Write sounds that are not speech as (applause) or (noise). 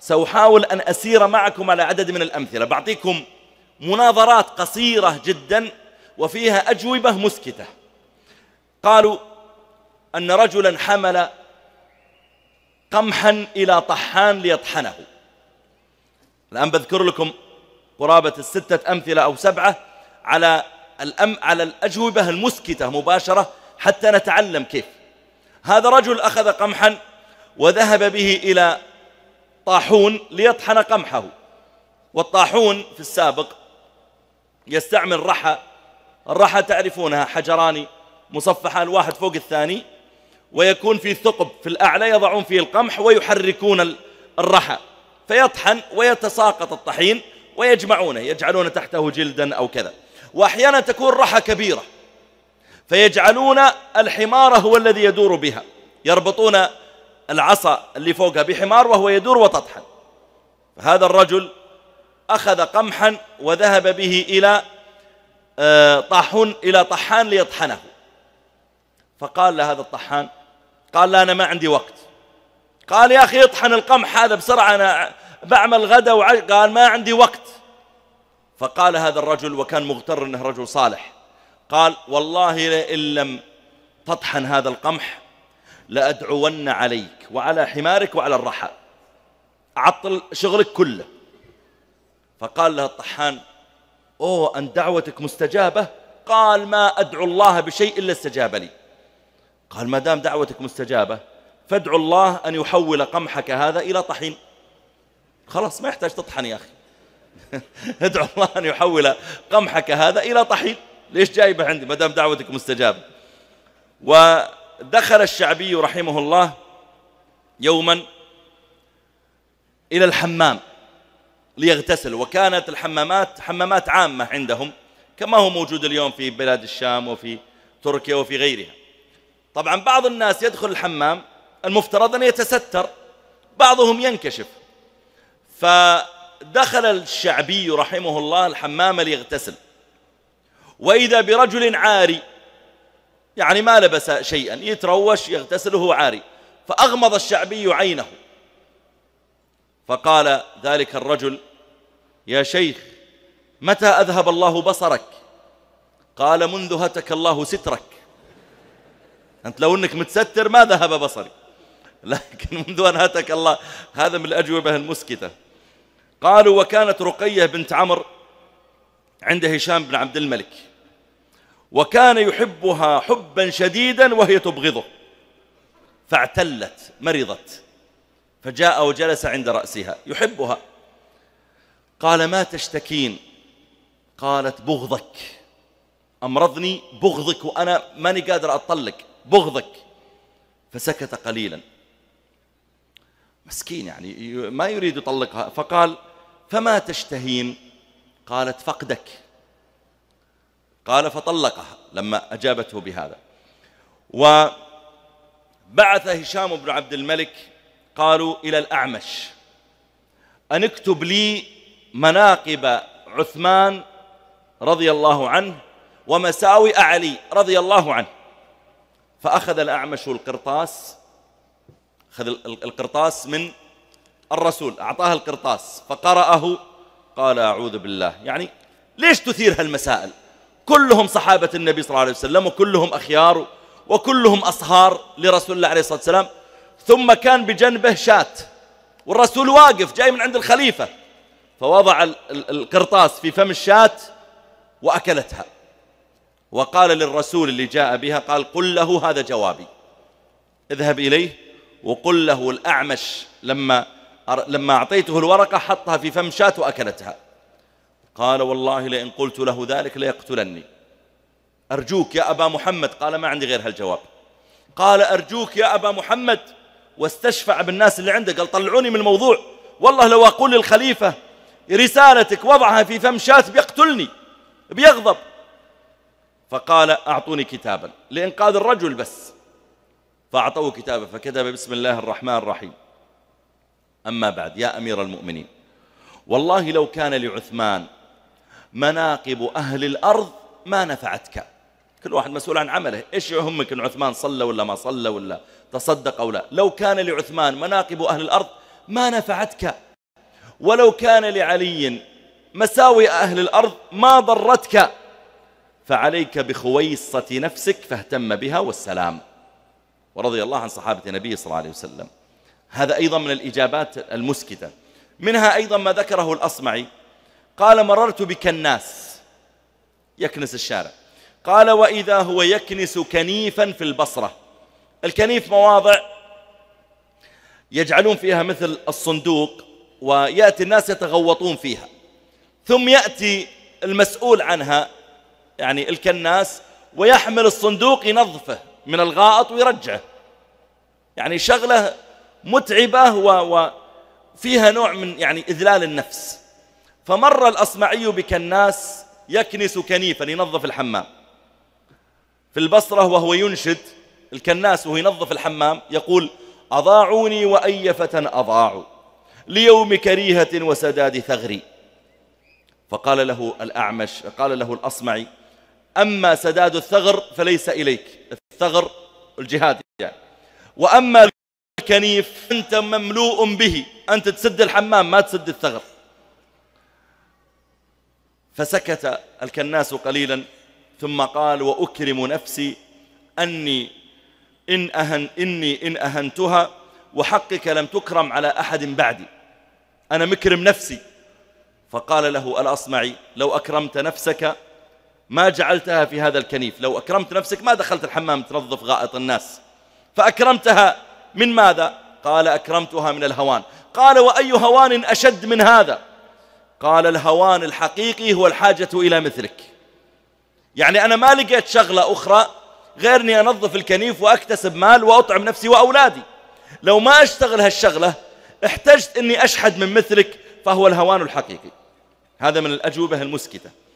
سأحاول أن أسير معكم على عدد من الأمثلة بعطيكم مناظرات قصيرة جدا وفيها أجوبة مسكتة قالوا أن رجلا حمل قمحا إلى طحان ليطحنه الآن بذكر لكم قرابة الستة أمثلة أو سبعة على الأم على الأجوبة المسكتة مباشرة حتى نتعلم كيف هذا رجل أخذ قمحا وذهب به إلى طاحون ليطحن قمحه والطاحون في السابق يستعمل رحى الرحى تعرفونها حجران مصفحان واحد فوق الثاني ويكون في ثقب في الأعلى يضعون فيه القمح ويحركون الرحى فيطحن ويتساقط الطحين ويجمعونه يجعلون تحته جلدا أو كذا وأحيانا تكون رحى كبيرة فيجعلون الحمار هو الذي يدور بها يربطون العصا اللي فوقها بحمار وهو يدور وتطحن فهذا الرجل أخذ قمحا وذهب به إلى آه، طاحون إلى طحان ليطحنه فقال لهذا الطحان قال لا أنا ما عندي وقت قال يا أخي اطحن القمح هذا بسرعة أنا بعمل غدا وعش قال ما عندي وقت فقال هذا الرجل وكان مغتر أنه رجل صالح قال والله لئن لم تطحن هذا القمح لأدعون عليك وعلى حمارك وعلى الرحى عطل شغلك كله فقال لها الطحان أوه أن دعوتك مستجابة قال ما أدعو الله بشيء إلا استجاب لي قال ما دام دعوتك مستجابة فادعو الله أن يحول قمحك هذا إلى طحين خلاص ما يحتاج تطحن يا أخي (laughs) ادعو الله أن يحول قمحك هذا إلى طحين ليش جايبه عندي ما دام دعوتك مستجابة وقال دخل الشعبي رحمه الله يوما إلى الحمام ليغتسل وكانت الحمامات حمامات عامة عندهم كما هو موجود اليوم في بلاد الشام وفي تركيا وفي غيرها طبعا بعض الناس يدخل الحمام المفترض أن يتستر بعضهم ينكشف فدخل الشعبي رحمه الله الحمام ليغتسل وإذا برجل عاري يعني ما لبس شيئا يتروش يغتسل وهو عاري فأغمض الشعبي عينه فقال ذلك الرجل يا شيخ متى أذهب الله بصرك قال منذ هتك الله سترك أنت لو أنك متستر ما ذهب بصري لكن منذ أن هتك الله هذا من الأجوبة المسكتة قالوا وكانت رقية بنت عمرو عند هشام بن عبد الملك وكان يحبها حبا شديدا وهي تبغضه فاعتلت مرضت فجاء وجلس عند رأسها يحبها قال ما تشتكين قالت بغضك أمرضني بغضك وأنا ماني قادر أطلق بغضك فسكت قليلا مسكين يعني ما يريد يطلقها فقال فما تشتهين قالت فقدك قال فطلقها لما أجابته بهذا وبعث هشام بن عبد الملك قالوا إلى الأعمش أن اكتب لي مناقب عثمان رضي الله عنه ومساوئ علي رضي الله عنه فأخذ الأعمش القرطاس أخذ القرطاس من الرسول أعطاه القرطاس فقرأه قال أعوذ بالله يعني ليش تثير هالمسائل كلهم صحابة النبي صلى الله عليه وسلم وكلهم أخيار وكلهم أصهار لرسول الله عليه الصلاة والسلام ثم كان بجنبه شاة والرسول واقف جاي من عند الخليفة فوضع القرطاس في فم الشاة وأكلتها وقال للرسول اللي جاء بها قال قل له هذا جوابي اذهب إليه وقل له الأعمش لما لما أعطيته الورقة حطها في فم شات وأكلتها قال والله لئن قلت له ذلك ليقتلني أرجوك يا أبا محمد قال ما عندي غير هالجواب قال أرجوك يا أبا محمد واستشفع بالناس اللي عنده قال طلعوني من الموضوع والله لو أقول للخليفة رسالتك وضعها في فم شات بيقتلني بيغضب فقال أعطوني كتابا لإنقاذ الرجل بس فأعطوه كتابا فكتب بسم الله الرحمن الرحيم أما بعد يا أمير المؤمنين والله لو كان لعثمان مناقب أهل الأرض ما نفعتك كل واحد مسؤول عن عمله إيش يهمك أن عثمان صلى ولا ما صلى ولا تصدق أو لا لو كان لعثمان مناقب أهل الأرض ما نفعتك ولو كان لعلي مساوي أهل الأرض ما ضرتك فعليك بخويصة نفسك فاهتم بها والسلام ورضي الله عن صحابة النبي صلى الله عليه وسلم هذا أيضا من الإجابات المسكتة منها أيضا ما ذكره الأصمعي قال مررت بك الناس يكنس الشارع قال وإذا هو يكنس كنيفا في البصرة الكنيف مواضع يجعلون فيها مثل الصندوق ويأتي الناس يتغوطون فيها ثم يأتي المسؤول عنها يعني الكناس ويحمل الصندوق ينظفه من الغائط ويرجعه يعني شغلة متعبة وفيها نوع من يعني إذلال النفس فمر الأصمعي بكناس يكنس كنيفا ينظف الحمام في البصرة وهو ينشد الكناس وهو ينظف الحمام يقول أضاعوني وأي فتى أضاعوا ليوم كريهة وسداد ثغري فقال له الأعمش قال له الأصمعي أما سداد الثغر فليس إليك الثغر الجهاد يعني وأما الكنيف أنت مملوء به أنت تسد الحمام ما تسد الثغر فسكت الكناس قليلا ثم قال وأكرم نفسي أني إن أهن إني إن أهنتها وحقك لم تكرم على أحد بعدي أنا مكرم نفسي فقال له الأصمعي لو أكرمت نفسك ما جعلتها في هذا الكنيف لو أكرمت نفسك ما دخلت الحمام تنظف غائط الناس فأكرمتها من ماذا؟ قال أكرمتها من الهوان قال وأي هوان أشد من هذا قال الهوان الحقيقي هو الحاجة إلى مثلك يعني أنا ما لقيت شغلة أخرى غير أني أنظف الكنيف وأكتسب مال وأطعم نفسي وأولادي لو ما أشتغل هالشغلة احتجت أني أشحد من مثلك فهو الهوان الحقيقي هذا من الأجوبة المسكتة